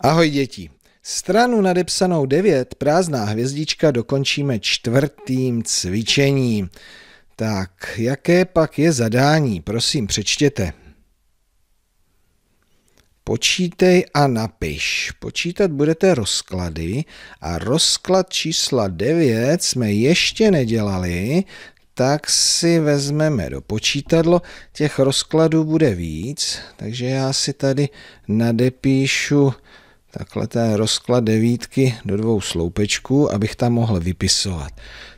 Ahoj děti. Stranu nadepsanou 9, prázdná hvězdička, dokončíme čtvrtým cvičením. Tak, jaké pak je zadání? Prosím, přečtěte. Počítej a napiš. Počítat budete rozklady a rozklad čísla 9 jsme ještě nedělali, tak si vezmeme do počítadlo. Těch rozkladů bude víc, takže já si tady nadepíšu takhle ten rozklad devítky do dvou sloupečků, abych tam mohl vypisovat.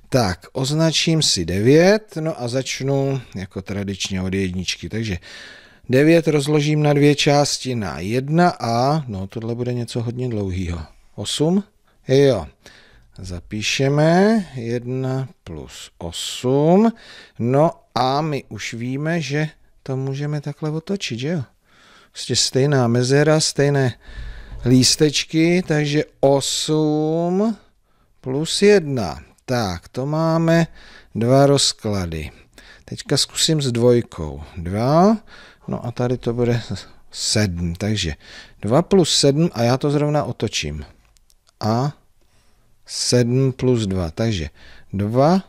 Tak, označím si 9, no a začnu jako tradičně od jedničky, takže 9 rozložím na dvě části na 1 a, no tohle bude něco hodně dlouhého. 8, jo, zapíšeme 1 plus 8, no a my už víme, že to můžeme takhle otočit, že jo? Prostě stejná mezera, stejné lístečky, takže 8 plus 1. Tak, to máme dva rozklady. Teďka zkusím s dvojkou. 2, no a tady to bude 7, takže 2 plus 7 a já to zrovna otočím. A 7 plus 2, takže 2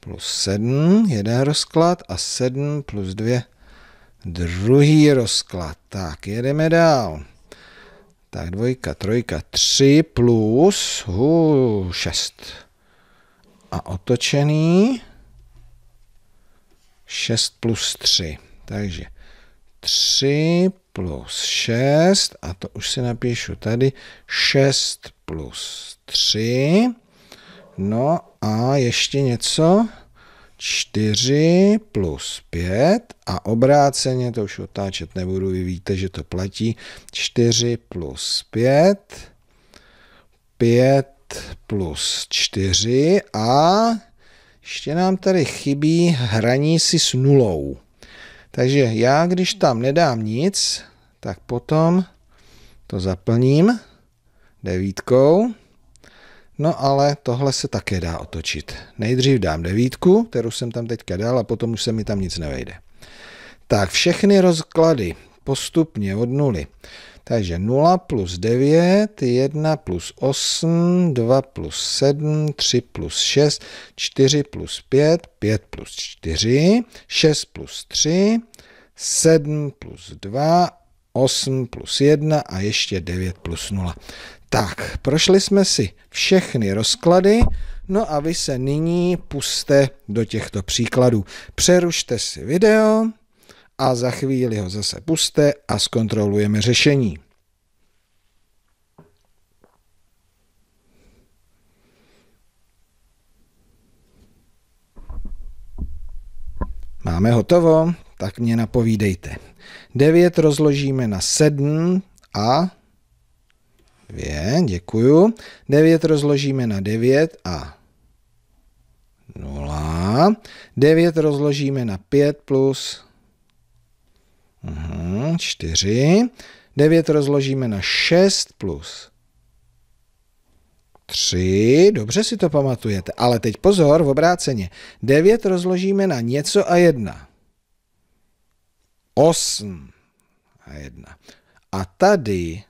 plus 7, jeden rozklad a 7 plus 2, druhý rozklad. Tak, jedeme dál. Tak dvojka, trojka, tři plus hu, šest. A otočený šest plus tři. Takže tři plus šest a to už si napíšu tady, šest plus tři. No a ještě něco. 4 plus 5 a obráceně, to už otáčet nebudu, vy víte, že to platí, 4 plus 5, 5 plus 4 a ještě nám tady chybí hraní si s nulou. Takže já, když tam nedám nic, tak potom to zaplním devítkou No ale tohle se také dá otočit. Nejdřív dám devítku, kterou jsem tam teďka dal a potom už se mi tam nic nevejde. Tak všechny rozklady postupně od nuly. Takže 0 plus 9, 1 plus 8, 2 plus 7, 3 plus 6, 4 plus 5, 5 plus 4, 6 plus 3, 7 plus 2, 8 plus 1 a ještě 9 plus 0. Tak, prošli jsme si všechny rozklady, no a vy se nyní puste do těchto příkladů. Přerušte si video a za chvíli ho zase puste a zkontrolujeme řešení. Máme hotovo, tak mě napovídejte. 9 rozložíme na 7 a 2, děkuju. 9 rozložíme na 9 a 0. 9 rozložíme na 5 plus 4. Mhm, 9 rozložíme na 6 plus 3. Dobře si to pamatujete, ale teď pozor, v obráceně. 9 rozložíme na něco a 1. 8 a 1. A tady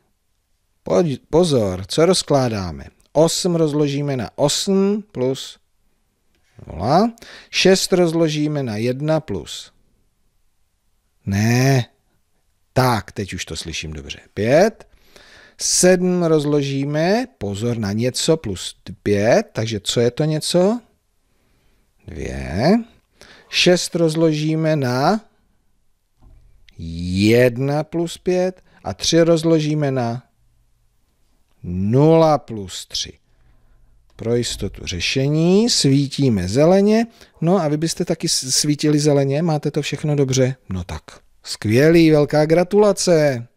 Pozor, co rozkládáme? 8 rozložíme na 8 plus 0. 6 rozložíme na 1 plus. Ne. Tak, teď už to slyším dobře. 5. 7 rozložíme, pozor na něco, plus 5, takže co je to něco? 2. 6 rozložíme na 1 plus 5 a 3 rozložíme na 0 plus 3. Pro jistotu řešení svítíme zeleně, no a vy byste taky svítili zeleně, máte to všechno dobře? No tak, skvělý, velká gratulace!